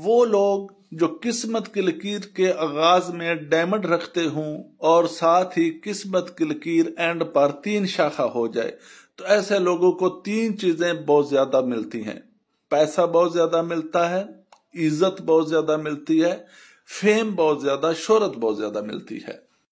वो लोग जो किस्मत की लकीर के आगाज में डायमंड रखते हों और साथ ही किस्मत की लकीर एंड पर तीन शाखा हो जाए तो ऐसे लोगों को तीन चीजें बहुत ज्यादा मिलती हैं पैसा बहुत ज्यादा मिलता है इज्जत बहुत ज्यादा मिलती है फेम बहुत ज्यादा शोहरत बहुत ज्यादा मिलती है